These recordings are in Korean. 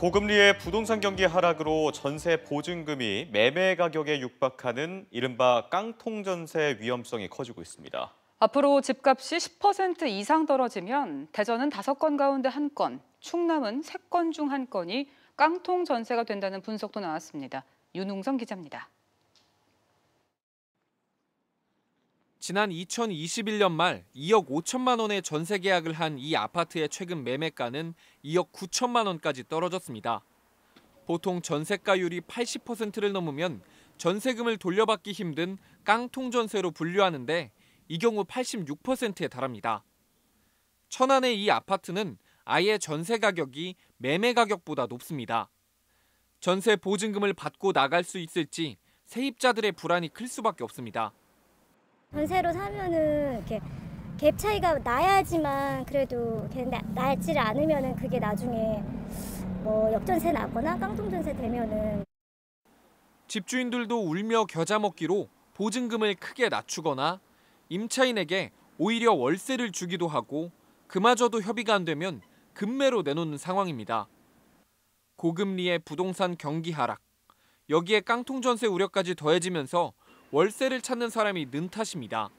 고금리의 부동산 경기 하락으로 전세 보증금이 매매 가격에 육박하는 이른바 깡통 전세 위험성이 커지고 있습니다. 앞으로 집값이 10% 이상 떨어지면 대전은 5건 가운데 1건, 충남은 3건 중 1건이 깡통 전세가 된다는 분석도 나왔습니다. 윤웅성 기자입니다. 지난 2021년 말 2억 5천만 원의 전세 계약을 한 이 아파트의 최근 매매가는 2억 9천만 원까지 떨어졌습니다. 보통 전세가율이 80%를 넘으면 전세금을 돌려받기 힘든 깡통 전세로 분류하는데 이 경우 86%에 달합니다. 천안의 이 아파트는 아예 전세 가격이 매매 가격보다 높습니다. 전세 보증금을 받고 나갈 수 있을지 세입자들의 불안이 클 수밖에 없습니다. 전세로 사면은 이렇게 갭 차이가 나야지만 그래도 나, 지를 않으면은 그게 나중에 뭐 역전세 나거나 깡통전세 되면은 집주인들도 울며 겨자 먹기로 보증금을 크게 낮추거나 임차인에게 오히려 월세를 주기도 하고 그마저도 협의가 안 되면 급매로 내놓는 상황입니다. 고금리의 부동산 경기 하락, 여기에 깡통전세 우려까지 더해지면서 월세를 찾는 사람이 는 탓입니다.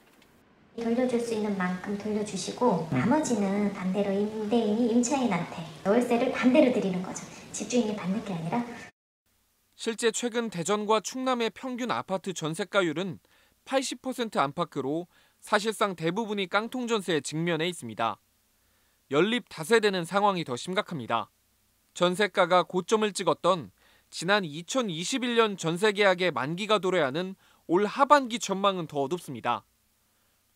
돌려줄 수 있는 만큼 돌려주시고 나머지는 반대로 임대인이 임차인한테 월세를 반대로 드리는 거죠. 집주인이 받는 게 아니라. 실제 최근 대전과 충남의 평균 아파트 전세가율은 80% 안팎으로 사실상 대부분이 깡통 전세에 직면해 있습니다. 연립 다세대는 상황이 더 심각합니다. 전세가가 고점을 찍었던 지난 2021년 전세 계약의 만기가 도래하는 올 하반기 전망은 더 어둡습니다.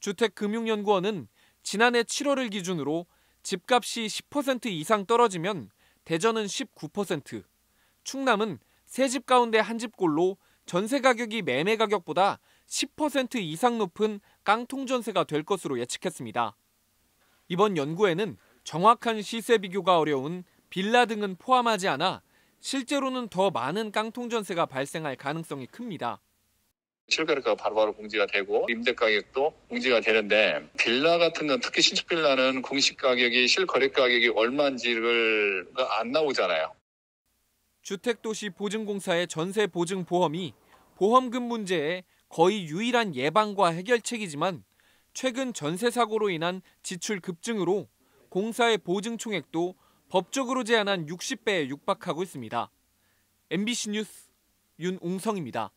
주택금융연구원은 지난해 7월을 기준으로 집값이 10% 이상 떨어지면 대전은 19%, 충남은 세집 가운데 한 집꼴로 전세 가격이 매매 가격보다 10% 이상 높은 깡통 전세가 될 것으로 예측했습니다. 이번 연구에는 정확한 시세 비교가 어려운 빌라 등은 포함하지 않아 실제로는 더 많은 깡통 전세가 발생할 가능성이 큽니다. 실거래가 바로바로 공지가 되고 임대 가격도 공지가 되는데 빌라 같은 건 특히 신축 빌라는 공시 가격이 실거래 가격이 얼마인지를 안 나오잖아요. 주택도시 보증공사의 전세 보증 보험이 보험금 문제에 거의 유일한 예방과 해결책이지만 최근 전세 사고로 인한 지출 급증으로 공사의 보증 총액도 법적으로 제한한 60배에 육박하고 있습니다. MBC 뉴스 윤웅성입니다.